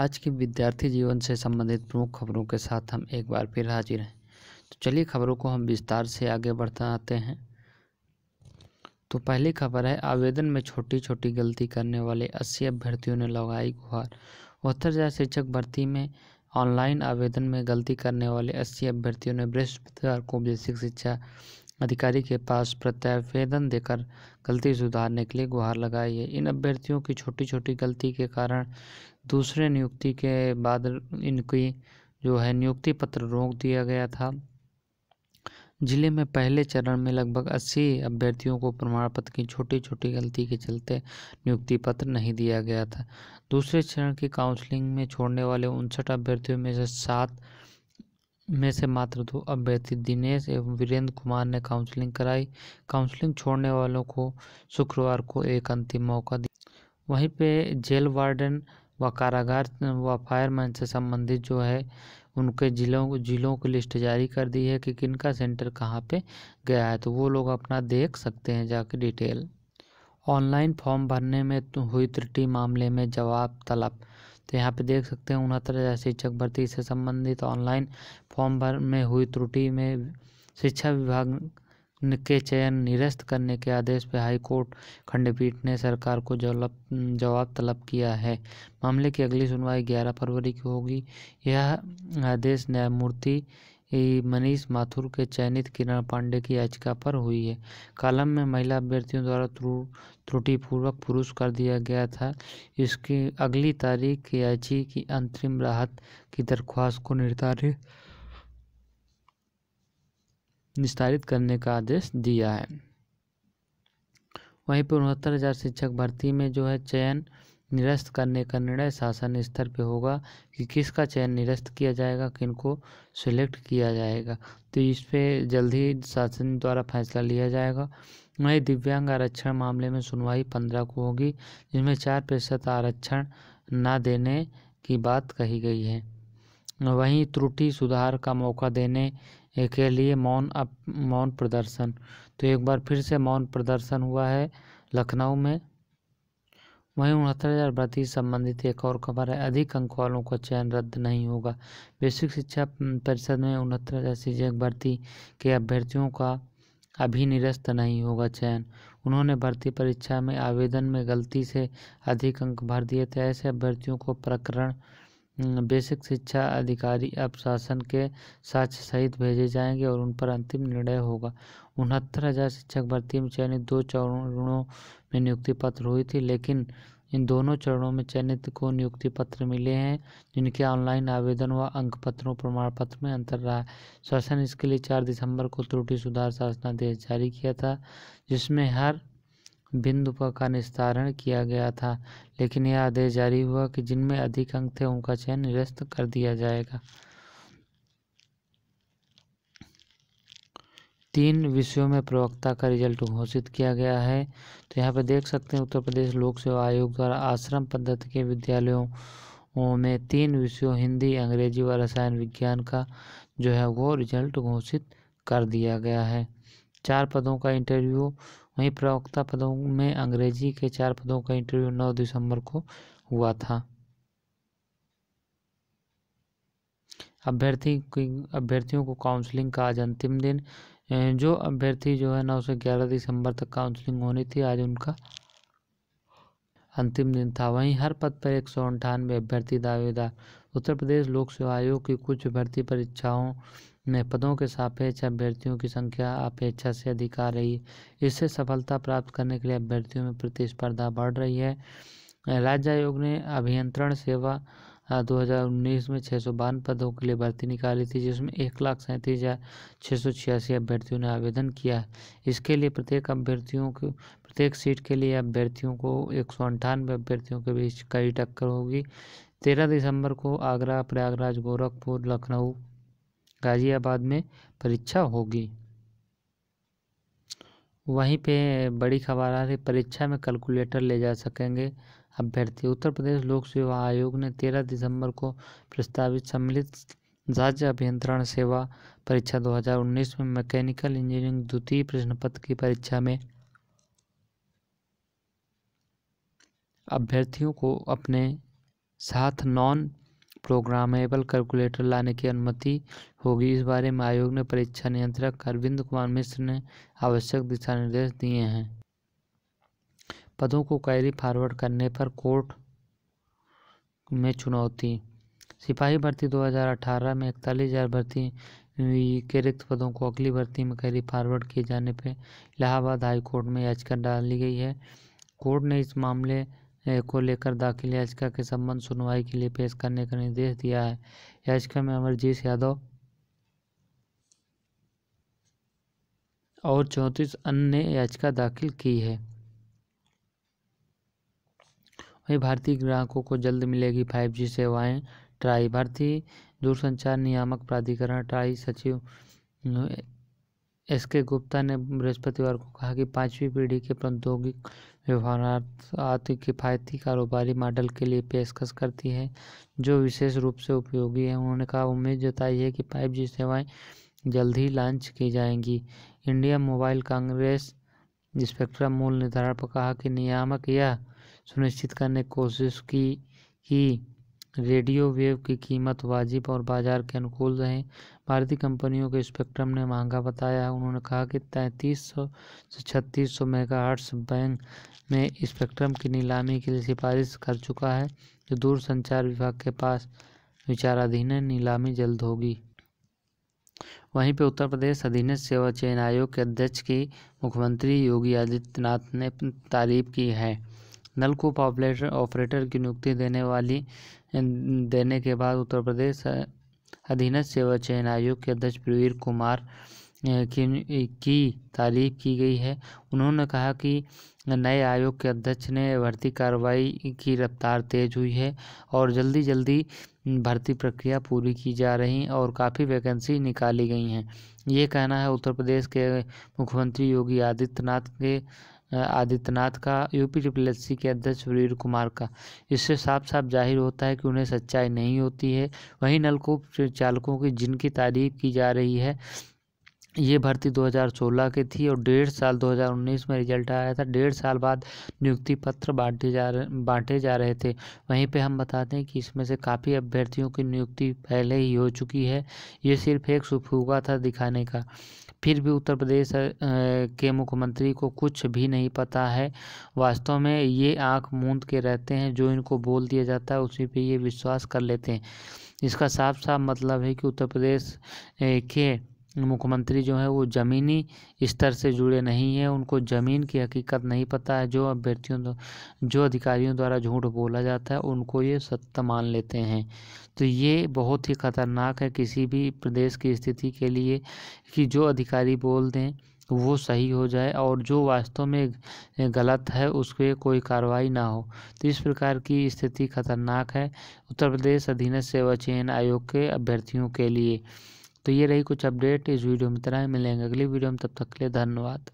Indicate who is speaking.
Speaker 1: आज के विद्यार्थी जीवन से संबंधित प्रमुख खबरों के साथ हम एक बार फिर हाजिर हैं तो चलिए खबरों को हम विस्तार से आगे बढ़ते हैं तो पहली खबर है आवेदन में छोटी छोटी गलती करने वाले अस्सी अभ्यर्थियों ने लगाई गुहार बहत्तर हज़ार शिक्षक भर्ती में ऑनलाइन आवेदन में गलती करने वाले अस्सी अभ्यर्थियों ने बृहस्पतिवार को बेसिक शिक्षा अधिकारी के पास प्रत्यावेदन देकर गलती सुधारने के लिए गुहार लगाई है इन अभ्यर्थियों की छोटी छोटी गलती के कारण दूसरे नियुक्ति के बाद इनकी जो है नियुक्ति पत्र रोक दिया गया था जिले में पहले चरण में लगभग 80 अभ्यर्थियों को प्रमाण पत्र की छोटी छोटी गलती के चलते नियुक्ति पत्र नहीं दिया गया था दूसरे चरण की काउंसलिंग में छोड़ने वाले उनसठ अभ्यर्थियों में से सात में से मात्र दो अभ्यर्थी दिनेश एवं वीरेंद्र कुमार ने काउंसलिंग कराई काउंसलिंग छोड़ने वालों को शुक्रवार को एक अंतिम मौका दिया वहीं पे जेल वार्डन व कारागार व फायरमैन से संबंधित जो है उनके जिलों जिलों की लिस्ट जारी कर दी है कि किन का सेंटर कहाँ पे गया है तो वो लोग अपना देख सकते हैं जाके डिटेल ऑनलाइन फॉर्म भरने में तो हुई त्रुटि मामले में जवाब तलब तो यहाँ पे देख सकते हैं उनहत्तर हज़ार शिक्षक भर्ती से संबंधित ऑनलाइन फॉर्म भर में हुई त्रुटि में शिक्षा विभाग के चयन निरस्त करने के आदेश पर हाईकोर्ट खंडपीठ ने सरकार को जवाब तलब किया है मामले की अगली सुनवाई 11 फरवरी की होगी यह आदेश न्यायमूर्ति मनीष माथुर के चयनित किरण पांडे की याचिका पर हुई है कालम में महिला अभ्यर्थियों द्वारा त्रुटिपूर्वक पुरुष कर दिया गया था इसकी अगली तारीख याची की अंतरिम राहत की दरख्वास्त को निर्धारित निस्तारित करने का आदेश दिया है वहीं पर उनहत्तर हज़ार शिक्षक भर्ती में जो है चयन निरस्त करने का निर्णय शासन स्तर पर होगा कि किसका चयन निरस्त किया जाएगा किनको सिलेक्ट किया जाएगा तो इस पर जल्द ही शासन द्वारा फैसला लिया जाएगा वहीं दिव्यांग आरक्षण मामले में सुनवाई पंद्रह को होगी जिसमें चार प्रतिशत आरक्षण न देने की बात कही गई है वहीं त्रुटि सुधार का मौका देने के लिए मौन अप मौन प्रदर्शन तो एक बार फिर से मौन प्रदर्शन हुआ है लखनऊ में वहीं उनहत्तर हज़ार भर्ती संबंधित एक और खबर है अधिक अंक वालों का चयन रद्द नहीं होगा बेसिक शिक्षा परिषद में उनहत्तर हज़ार शिक्षक भर्ती के अभ्यर्थियों का अभी निरस्त नहीं होगा चयन उन्होंने भर्ती परीक्षा में आवेदन में गलती से अधिक अंक भर दिए थे तो ऐसे अभ्यर्थियों को प्रकरण हम्म, बेसिक शिक्षा अधिकारी अब शासन के साक्ष सहित भेजे जाएंगे और उन पर अंतिम निर्णय होगा उनहत्तर हज़ार शिक्षक भर्ती में चयनित दो चरणों में नियुक्ति पत्र हुई थी लेकिन इन दोनों चरणों में चयनित को नियुक्ति पत्र मिले हैं जिनके ऑनलाइन आवेदन व अंक पत्रों प्रमाण पत्र में अंतर रहा शासन इसके लिए चार दिसंबर को त्रुटि सुधार शासनादेश जारी किया था जिसमें हर बिंदु पर का निस्तारण किया गया था लेकिन यह आदेश जारी हुआ कि जिनमें अधिक अंक थे उनका चयन निरस्त कर दिया जाएगा तीन विषयों में प्रवक्ता का रिजल्ट घोषित किया गया है तो यहाँ पर देख सकते हैं उत्तर प्रदेश लोक सेवा आयोग द्वारा आश्रम पद्धति के विद्यालयों में तीन विषयों हिंदी अंग्रेजी व रसायन विज्ञान का जो है वो रिजल्ट घोषित कर दिया गया है चार पदों का इंटरव्यू वहीं प्रवक्ता पदों में अंग्रेजी के चार पदों का इंटरव्यू 9 दिसंबर को हुआ था अभ्यर्थी अभ्यर्थियों को काउंसलिंग का आज अंतिम दिन जो अभ्यर्थी जो है नौ से ग्यारह दिसंबर तक काउंसलिंग होनी थी आज उनका अंतिम दिन था वहीं हर पद पर एक सौ अंठानवे अभ्यर्थी दावेदार उत्तर प्रदेश लोक सेवा आयोग की कुछ भर्ती परीक्षाओं में पदों के सापेक्ष अभ्यर्थियों की संख्या अपेक्षा से अधिक आ रही है इससे सफलता प्राप्त करने के लिए अभ्यर्थियों में प्रतिस्पर्धा बढ़ रही है राज्य आयोग ने अभियंत्रण सेवा 2019 में छः सौ बावन पदों के लिए भर्ती निकाली थी जिसमें एक लाख सैंतीस हज़ार छः सौ छियासी अभ्यर्थियों ने आवेदन किया है इसके लिए प्रत्येक अभ्यर्थियों को प्रत्येक सीट के लिए अभ्यर्थियों को एक सौ अंठानवे अभ्यर्थियों के बीच कई टक्कर होगी तेरह दिसंबर को आगरा प्रयागराज गोरखपुर लखनऊ गाज़ियाबाद में परीक्षा होगी वहीं पे बड़ी खबर आ रही परीक्षा में कैलकुलेटर ले जा सकेंगे अभ्यर्थी उत्तर प्रदेश लोक सेवा आयोग ने तेरह दिसंबर को प्रस्तावित सम्मिलित राज्य अभियंत्रण सेवा परीक्षा 2019 में मैकेनिकल इंजीनियरिंग द्वितीय प्रश्न पत्र की परीक्षा में अभ्यर्थियों को अपने साथ नॉन प्रोग्रामेबल कैलकुलेटर लाने की अनुमति होगी इस बारे में आयोग ने परीक्षा नियंत्रक अरविंद कुमार मिश्र ने आवश्यक दिशा निर्देश दिए हैं पदों को कैरी फॉरवर्ड करने पर कोर्ट में चुनौती सिपाही भर्ती 2018 में इकतालीस हज़ार भर्ती के रिक्त पदों को अगली भर्ती में कैरी फॉरवर्ड किए जाने पर इलाहाबाद हाई कोर्ट में याचिका डाली गई है कोर्ट ने इस मामले को लेकर दाखिल याचिका के संबंध सुनवाई के लिए पेश करने का निर्देश दिया है याचिका में अमरजीत यादव और चौंतीस अन्य याचिका दाखिल की है वहीं भारतीय ग्राहकों को जल्द मिलेगी फाइव जी सेवाएं ट्राई भारतीय दूरसंचार नियामक प्राधिकरण ट्राई सचिव एस के गुप्ता ने बृहस्पतिवार को कहा कि पांचवी पीढ़ी के प्रौद्योगिक व्यवहारार्थ किफ़ायती कारोबारी मॉडल के लिए पेशकश करती है जो विशेष रूप से उपयोगी है उन्होंने कहा उम्मीद जताई है कि फाइव जी सेवाएँ जल्द ही लॉन्च की जाएंगी इंडिया मोबाइल कांग्रेस स्पेक्ट्रम मूल निर्धारण पर कहा कि नियामक यह सुनिश्चित करने की कोशिश की कि रेडियो वेव की कीमत वाजिब और बाजार के अनुकूल रहे भारतीय कंपनियों के स्पेक्ट्रम ने महंगा बताया है उन्होंने कहा कि तैंतीस सौ से छत्तीस सौ मेगा आर्ट्स बैंक में स्पेक्ट्रम की नीलामी के लिए सिफारिश कर चुका है जो दूरसंचार विभाग के पास विचाराधीन है नीलामी जल्द होगी वहीं पर उत्तर प्रदेश अधीन सेवा चयन आयोग के अध्यक्ष की मुख्यमंत्री योगी आदित्यनाथ ने तारीफ की है नलकूप ऑपरेटर ऑपरेटर की नियुक्ति देने वाली अं, देने के बाद उत्तर प्रदेश अधीनस्थ सेवा चयन आयोग के अध्यक्ष प्रवीर कुमार अं, की की तारीफ की गई है उन्होंने कहा कि नए आयोग के अध्यक्ष ने भर्ती कार्रवाई की रफ्तार तेज हुई है और जल्दी जल्दी भर्ती प्रक्रिया पूरी की जा रही और काफ़ी वैकेंसी निकाली गई हैं ये कहना है उत्तर प्रदेश के मुख्यमंत्री योगी आदित्यनाथ के आदित्यनाथ का यूपी सी के अध्यक्ष वीर कुमार का इससे साफ साफ जाहिर होता है कि उन्हें सच्चाई नहीं होती है वहीं नलकूप चालकों की जिनकी तारीफ की जा रही है ये भर्ती 2016 की थी और डेढ़ साल 2019 में रिजल्ट आया था डेढ़ साल बाद नियुक्ति पत्र बांटे जा रहे बांटे जा रहे थे वहीं पे हम बताते हैं कि इसमें से काफ़ी अभ्यर्थियों की नियुक्ति पहले ही हो चुकी है ये सिर्फ एक सुफूगा था दिखाने का फिर भी उत्तर प्रदेश के मुख्यमंत्री को कुछ भी नहीं पता है वास्तव में ये आंख मूंद के रहते हैं जो इनको बोल दिया जाता है उसी पे ये विश्वास कर लेते हैं इसका साफ साफ मतलब है कि उत्तर प्रदेश के मुख्यमंत्री जो है वो ज़मीनी स्तर से जुड़े नहीं हैं उनको ज़मीन की हकीकत नहीं पता है जो अभ्यर्थियों जो अधिकारियों द्वारा झूठ बोला जाता है उनको ये सत्य मान लेते हैं तो ये बहुत ही ख़तरनाक है किसी भी प्रदेश की स्थिति के लिए कि जो अधिकारी बोल दें वो सही हो जाए और जो वास्तव में गलत है उस पर कोई कार्रवाई ना हो तो इस प्रकार की स्थिति खतरनाक है उत्तर प्रदेश अधीनस्थ सेवा चयन आयोग के अभ्यर्थियों के लिए तो ये रही कुछ अपडेट इस वीडियो में तरह मिलेंगे अगली वीडियो में तब तक के लिए धन्यवाद